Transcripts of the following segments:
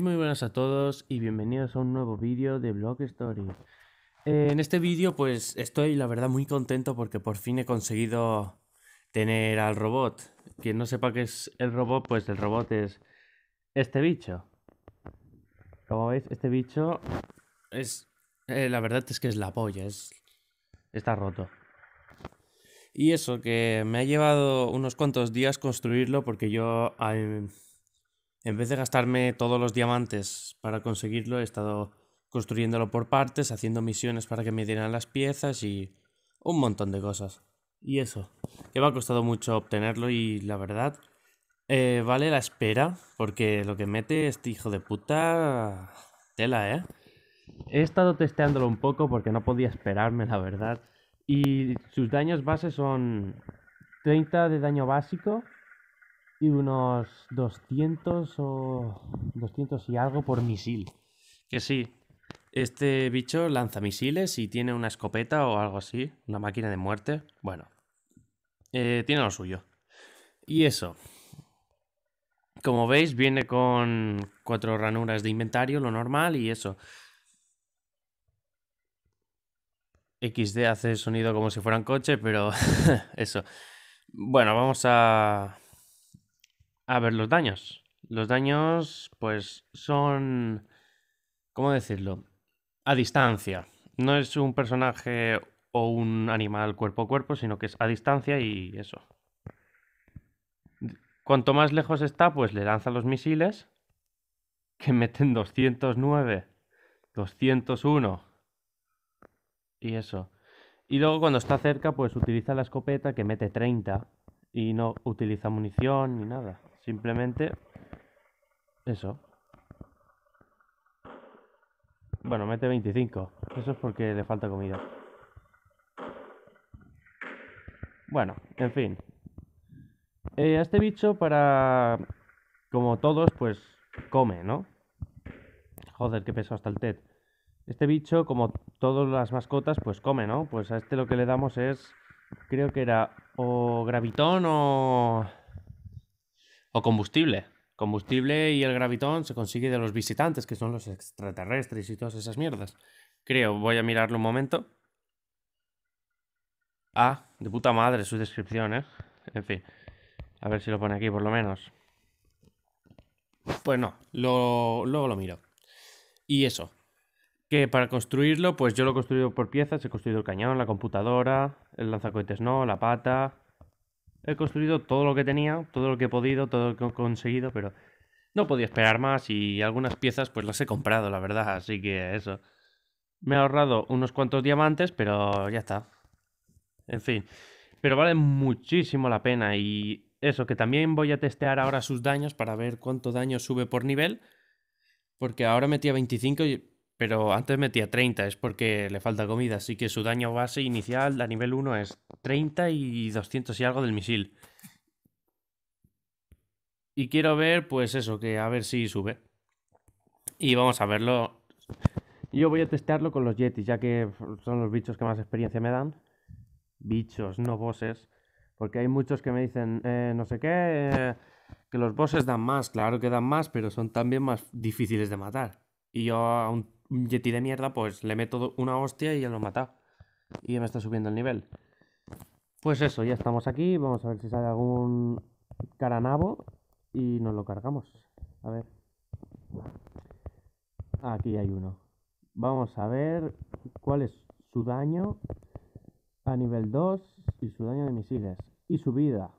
muy buenas a todos y bienvenidos a un nuevo vídeo de Blog Story. Eh, en este vídeo pues estoy la verdad muy contento porque por fin he conseguido tener al robot. Quien no sepa qué es el robot, pues el robot es este bicho. Como veis, este bicho es... Eh, la verdad es que es la polla, es... está roto. Y eso, que me ha llevado unos cuantos días construirlo porque yo... Eh, en vez de gastarme todos los diamantes para conseguirlo, he estado construyéndolo por partes, haciendo misiones para que me dieran las piezas y un montón de cosas. Y eso, que me ha costado mucho obtenerlo y la verdad, eh, vale la espera, porque lo que mete este hijo de puta... Tela, ¿eh? He estado testeándolo un poco porque no podía esperarme, la verdad. Y sus daños base son 30 de daño básico, y unos 200 o 200 y algo por misil. Que sí. Este bicho lanza misiles y tiene una escopeta o algo así, una máquina de muerte. Bueno, eh, tiene lo suyo. Y eso. Como veis, viene con cuatro ranuras de inventario, lo normal, y eso. XD hace sonido como si fuera un coche, pero eso. Bueno, vamos a a ver, los daños. Los daños, pues, son. ¿Cómo decirlo? A distancia. No es un personaje o un animal cuerpo a cuerpo, sino que es a distancia y eso. Cuanto más lejos está, pues le lanza los misiles, que meten 209, 201 y eso. Y luego cuando está cerca, pues utiliza la escopeta que mete 30 y no utiliza munición ni nada. Simplemente eso. Bueno, mete 25. Eso es porque le falta comida. Bueno, en fin. Eh, a este bicho para... Como todos, pues come, ¿no? Joder, qué peso hasta el TED. Este bicho, como todas las mascotas, pues come, ¿no? Pues a este lo que le damos es... Creo que era o gravitón o... O combustible. Combustible y el gravitón se consigue de los visitantes, que son los extraterrestres y todas esas mierdas. Creo, voy a mirarlo un momento. Ah, de puta madre su descripción, ¿eh? En fin. A ver si lo pone aquí, por lo menos. Pues no, luego lo miro. Y eso. Que para construirlo, pues yo lo he construido por piezas. He construido el cañón, la computadora, el lanzacohetes no, la pata, he construido todo lo que tenía, todo lo que he podido, todo lo que he conseguido, pero no podía esperar más y algunas piezas pues las he comprado, la verdad, así que eso. Me he ahorrado unos cuantos diamantes, pero ya está. En fin, pero vale muchísimo la pena y eso, que también voy a testear ahora sus daños para ver cuánto daño sube por nivel, porque ahora metía 25 y pero antes metía 30, es porque le falta comida, así que su daño base inicial a nivel 1 es 30 y 200 y algo del misil. Y quiero ver, pues eso, que a ver si sube. Y vamos a verlo. Yo voy a testearlo con los Yetis, ya que son los bichos que más experiencia me dan. Bichos, no bosses. Porque hay muchos que me dicen, eh, no sé qué, eh, que los bosses dan más. Claro que dan más, pero son también más difíciles de matar. Y yo un Yeti de mierda, pues le meto una hostia y ya lo mata. Y ya me está subiendo el nivel. Pues eso, ya estamos aquí. Vamos a ver si sale algún caranabo y nos lo cargamos. A ver. Aquí hay uno. Vamos a ver cuál es su daño a nivel 2 y su daño de misiles. Y su vida.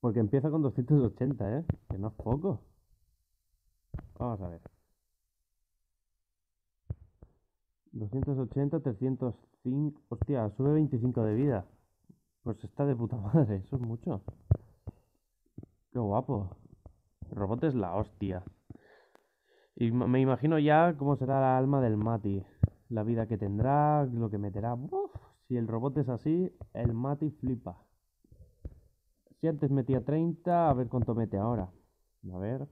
Porque empieza con 280, ¿eh? Que no es poco. Vamos a ver. 280, 305. Hostia, sube 25 de vida. Pues está de puta madre, eso es mucho. Qué guapo. El robot es la hostia. Y me imagino ya cómo será la alma del Mati. La vida que tendrá, lo que meterá. si el robot es así, el Mati flipa. Si antes metía 30, a ver cuánto mete ahora. A ver.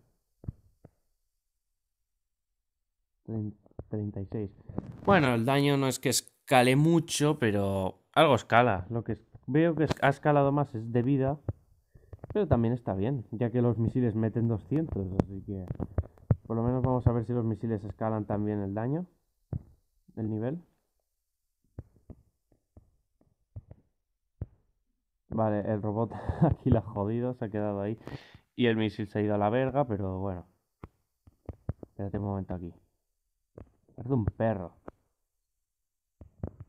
30. 36. Bueno, el daño no es que escale mucho, pero algo escala. Lo que veo que ha escalado más es de vida, pero también está bien, ya que los misiles meten 200, así que por lo menos vamos a ver si los misiles escalan también el daño, el nivel. Vale, el robot aquí la ha jodido, se ha quedado ahí. Y el misil se ha ido a la verga, pero bueno. Espérate un momento aquí de un perro.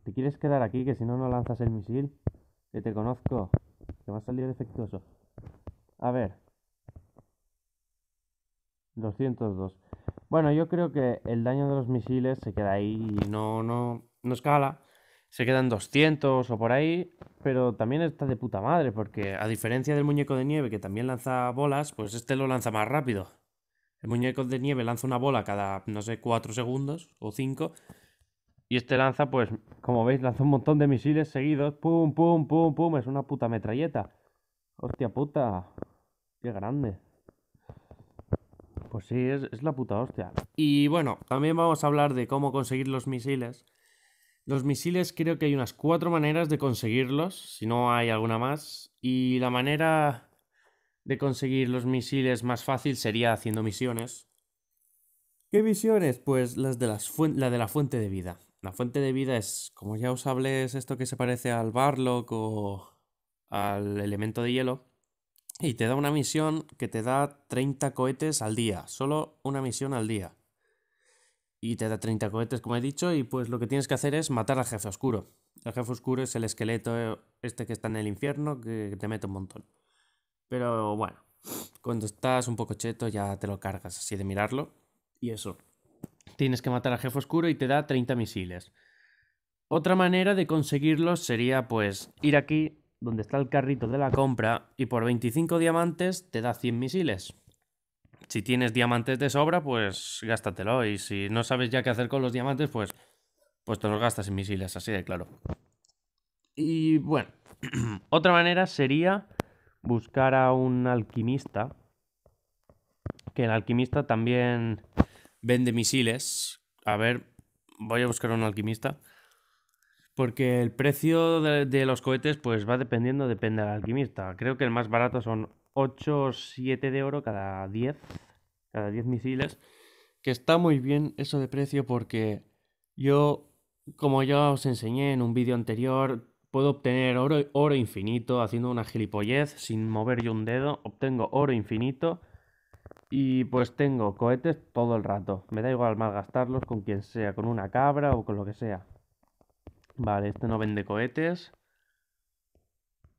¿Te quieres quedar aquí que si no, no lanzas el misil? Que te conozco. Que va a salir defectuoso. A ver. 202. Bueno, yo creo que el daño de los misiles se queda ahí y no, no, no escala. Se quedan 200 o por ahí, pero también está de puta madre, porque a diferencia del muñeco de nieve que también lanza bolas, pues este lo lanza más rápido. El muñeco de nieve lanza una bola cada, no sé, cuatro segundos o cinco. Y este lanza, pues, como veis, lanza un montón de misiles seguidos. Pum, pum, pum, pum. Es una puta metralleta. Hostia puta. Qué grande. Pues sí, es, es, la puta hostia. Y bueno, también vamos a hablar de cómo conseguir los misiles. Los misiles creo que hay unas cuatro maneras de conseguirlos, si no hay alguna más. Y la manera de conseguir los misiles más fácil sería haciendo misiones. ¿Qué misiones? Pues las de la de la fuente de vida. La fuente de vida es, como ya os hablé, esto que se parece al Barlock o al elemento de hielo. Y te da una misión que te da 30 cohetes al día. Solo una misión al día. Y te da 30 cohetes, como he dicho, y pues lo que tienes que hacer es matar al jefe oscuro. El jefe oscuro es el esqueleto este que está en el infierno que te mete un montón. Pero bueno, cuando estás un poco cheto ya te lo cargas así de mirarlo. Y eso. Tienes que matar al jefe oscuro y te da 30 misiles. Otra manera de conseguirlos sería pues ir aquí donde está el carrito de la compra y por 25 diamantes te da 100 misiles. Si tienes diamantes de sobra, pues gástatelo y si no sabes ya qué hacer con los diamantes, pues pues te los gastas en misiles, así de claro. Y bueno, otra manera sería buscar a un alquimista, que el alquimista también vende misiles. A ver, voy a buscar a un alquimista. Porque el precio de, los cohetes pues va dependiendo, depende del alquimista. Creo que el más barato son 8 o 7 de oro cada 10, cada 10 misiles. Que está muy bien eso de precio porque yo, como ya os enseñé en un vídeo anterior, Puedo obtener oro, oro infinito haciendo una gilipollez sin mover yo un dedo. Obtengo oro infinito. Y pues tengo cohetes todo el rato. Me da igual malgastarlos con quien sea, con una cabra o con lo que sea. Vale, este no vende cohetes.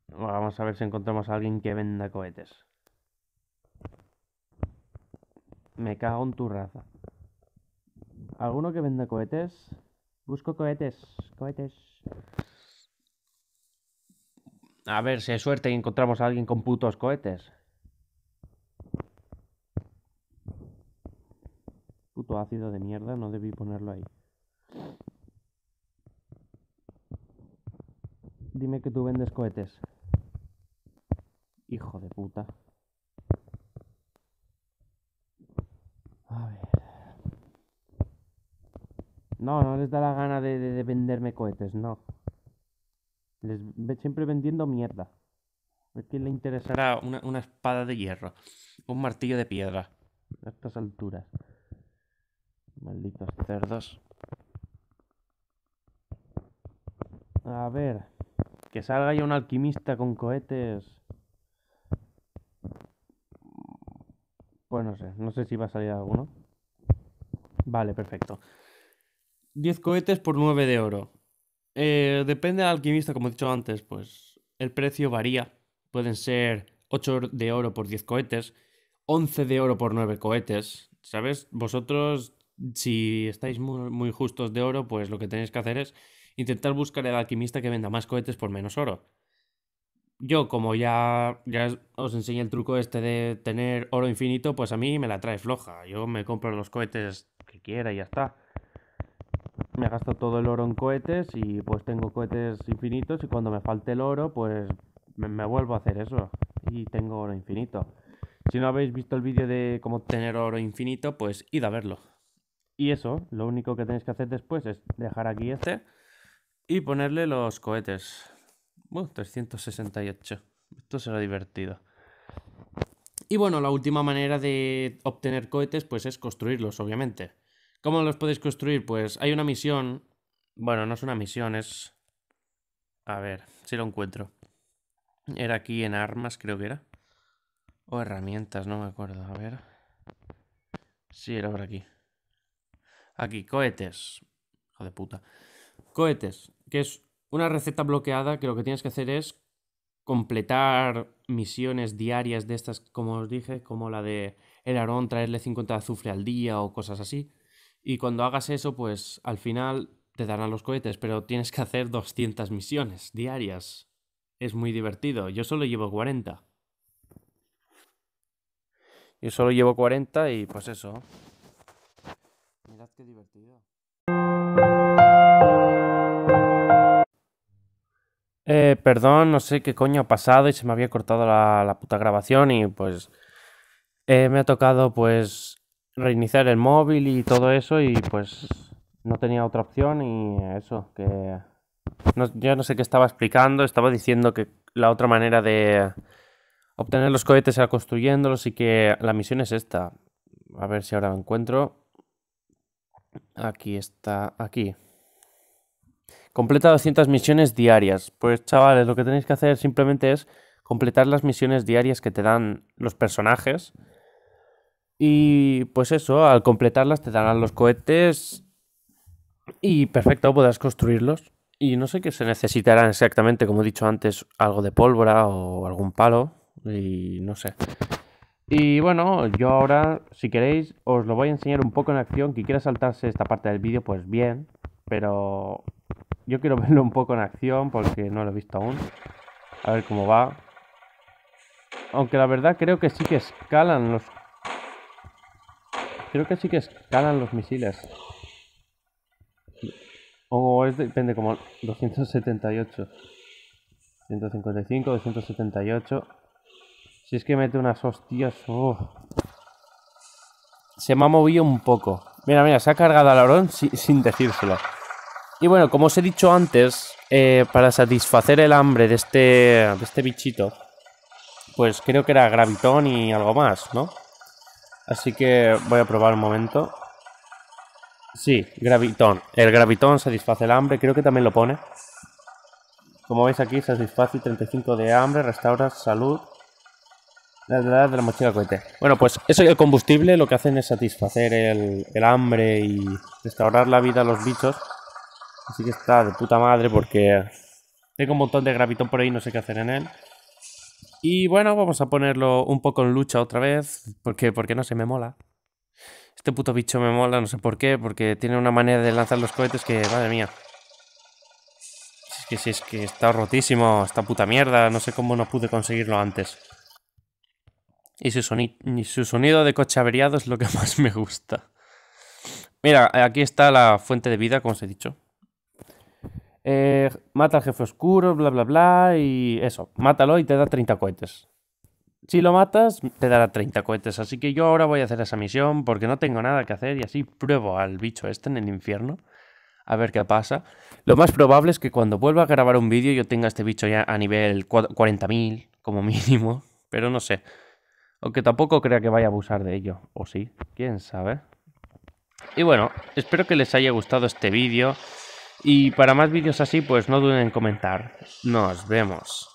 Vamos a ver si encontramos a alguien que venda cohetes. Me cago en tu raza. ¿Alguno que venda cohetes? Busco cohetes, cohetes. A ver si hay suerte y encontramos a alguien con putos cohetes. Puto ácido de mierda, no debí ponerlo ahí. Dime que tú vendes cohetes. Hijo de puta. A ver. No, no les da la gana de venderme cohetes, no. Les, ve siempre vendiendo mierda. ¿A quién le interesará una, una espada de hierro? Un martillo de piedra. A estas alturas. Malditos cerdos. A ver. Que salga ya un alquimista con cohetes. Pues no sé. No sé si va a salir alguno. Vale, perfecto. 10 cohetes por 9 de oro. Eh, depende del alquimista, como he dicho antes, pues el precio varía. Pueden ser 8 de oro por 10 cohetes, 11 de oro por 9 cohetes. ¿Sabes? Vosotros, si estáis muy, justos de oro, pues lo que tenéis que hacer es intentar buscar al alquimista que venda más cohetes por menos oro. Yo, como ya, ya os enseñé el truco este de tener oro infinito, pues a mí me la trae floja. Yo me compro los cohetes que quiera y ya está me gasto todo el oro en cohetes y pues tengo cohetes infinitos y cuando me falte el oro pues me, vuelvo a hacer eso y tengo oro infinito. Si no habéis visto el vídeo de cómo tener oro infinito, pues id a verlo. Y eso, lo único que tenéis que hacer después es dejar aquí este y ponerle los cohetes. 368. Esto será divertido. Y bueno, la última manera de obtener cohetes pues es construirlos, obviamente. ¿Cómo los podéis construir? Pues hay una misión. Bueno, no es una misión, es... A ver, si lo encuentro. Era aquí en armas, creo que era. O herramientas, no me acuerdo. A ver. Sí, era por aquí. Aquí, cohetes. Hijo de puta. Cohetes, que es una receta bloqueada que lo que tienes que hacer es completar misiones diarias de estas, como os dije, como la de el arón, traerle 50 de azufre al día o cosas así. Y cuando hagas eso, pues al final te darán los cohetes, pero tienes que hacer 200 misiones diarias. Es muy divertido. Yo solo llevo 40. Yo solo llevo 40 y pues eso. Mirad qué divertido. Eh, perdón, no sé qué coño ha pasado y se me había cortado la, puta grabación y pues eh, me ha tocado pues reiniciar el móvil y todo eso y pues no tenía otra opción y eso, que yo no sé qué estaba explicando, estaba diciendo que la otra manera de obtener los cohetes era construyéndolos y que la misión es esta. A ver si ahora lo encuentro. Aquí está, aquí. Completa 200 misiones diarias. Pues chavales, lo que tenéis que hacer simplemente es completar las misiones diarias que te dan los personajes y pues eso, al completarlas te darán los cohetes y perfecto, podrás construirlos. Y no sé qué se necesitarán exactamente, como he dicho antes, algo de pólvora o algún palo. Y no sé. Y bueno, yo ahora, si queréis, os lo voy a enseñar un poco en acción. Quien quiera saltarse esta parte del vídeo, pues bien. Pero yo quiero verlo un poco en acción porque no lo he visto aún. A ver cómo va. Aunque la verdad creo que sí que escalan los Creo que sí que escalan los misiles. O es, depende, como 278. 155, 278. Si es que mete unas hostias. Se me ha movido un poco. Mira, mira, se ha cargado al orón sin, decírselo. Y bueno, como os he dicho antes, eh, para satisfacer el hambre de este, de este bichito, pues creo que era Gravitón y algo más, ¿no? Así que voy a probar un momento. Sí, gravitón. El gravitón satisface el hambre, creo que también lo pone. Como veis aquí, satisface 35 de hambre, restaura salud. La edad de la mochila cohete. Bueno, pues eso y el combustible lo que hacen es satisfacer el, el hambre y restaurar la vida a los bichos. Así que está de puta madre porque tengo un montón de gravitón por ahí, no sé qué hacer en él. Y bueno, vamos a ponerlo un poco en lucha otra vez, porque, porque no se me mola. Este puto bicho me mola, no sé por qué, porque tiene una manera de lanzar los cohetes que, madre mía. Es que, si es que está rotísimo, está puta mierda, no sé cómo no pude conseguirlo antes. Y su, su sonido de coche averiado es lo que más me gusta. Mira, aquí está la fuente de vida, como os he dicho. Eh, mata al jefe oscuro, bla, bla, bla, y eso, mátalo y te da 30 cohetes. Si lo matas, te dará 30 cohetes, así que yo ahora voy a hacer esa misión porque no tengo nada que hacer y así pruebo al bicho este en el infierno a ver qué pasa. Lo más probable es que cuando vuelva a grabar un vídeo yo tenga este bicho ya a nivel 40.000 como mínimo, pero no sé. Aunque tampoco crea que vaya a abusar de ello, o sí, quién sabe. Y bueno, espero que les haya gustado este vídeo. Y para más vídeos así, pues no duden en comentar. Nos vemos.